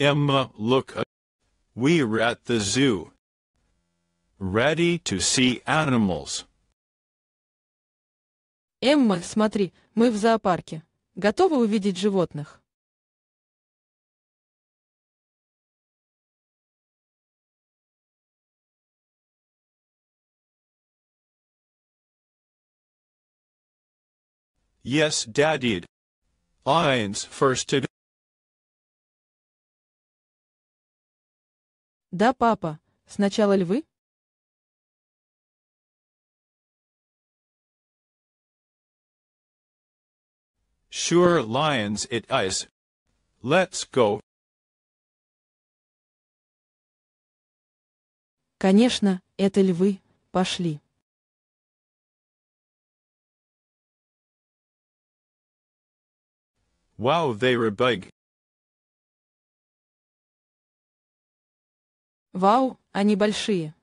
Emma, look. We are at the zoo. Ready to see animals. Эмма, смотри, мы в зоопарке. Готовы увидеть животных? Yes, Daddy. Eins first Да, папа, сначала львы? Sure lions it is. Let's go. Конечно, это львы, пошли. Wow, they were big. Вау, они большие.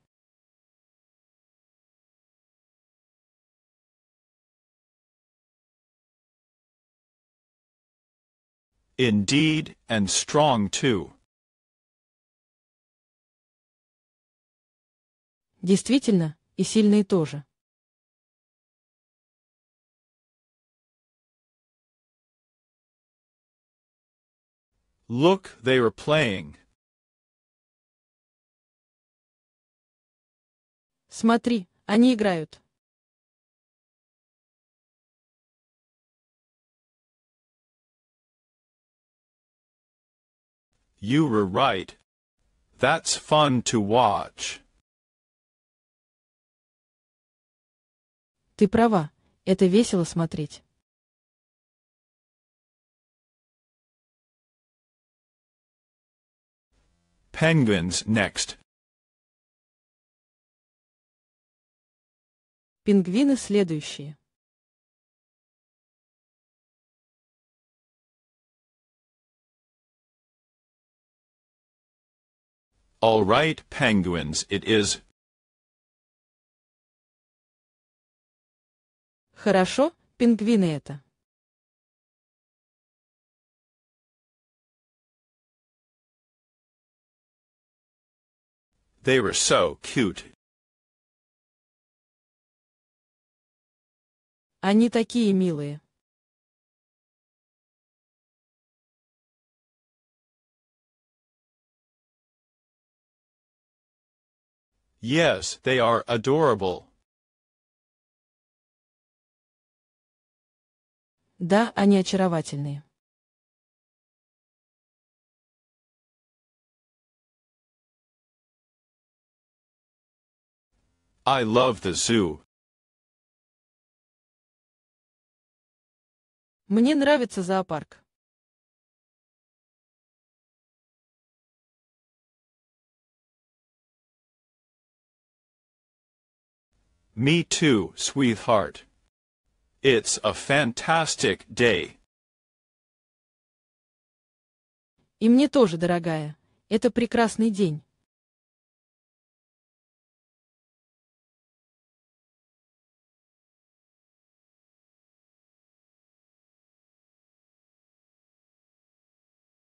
Indeed, and strong too. Действительно, и сильные тоже. Look, they are playing. Смотри, они играют. You were right. That's fun to watch. Ты права. Это весело смотреть. Penguins next. Пингвины следующие. All right, penguins, it is. Хорошо, пингвины это. They were so cute. Они такие милые. Yes, they are adorable. Да, они очаровательные. I love the zoo. Мне нравится зоопарк. Me too, sweetheart. It's a fantastic day. И мне тоже, дорогая. Это прекрасный день.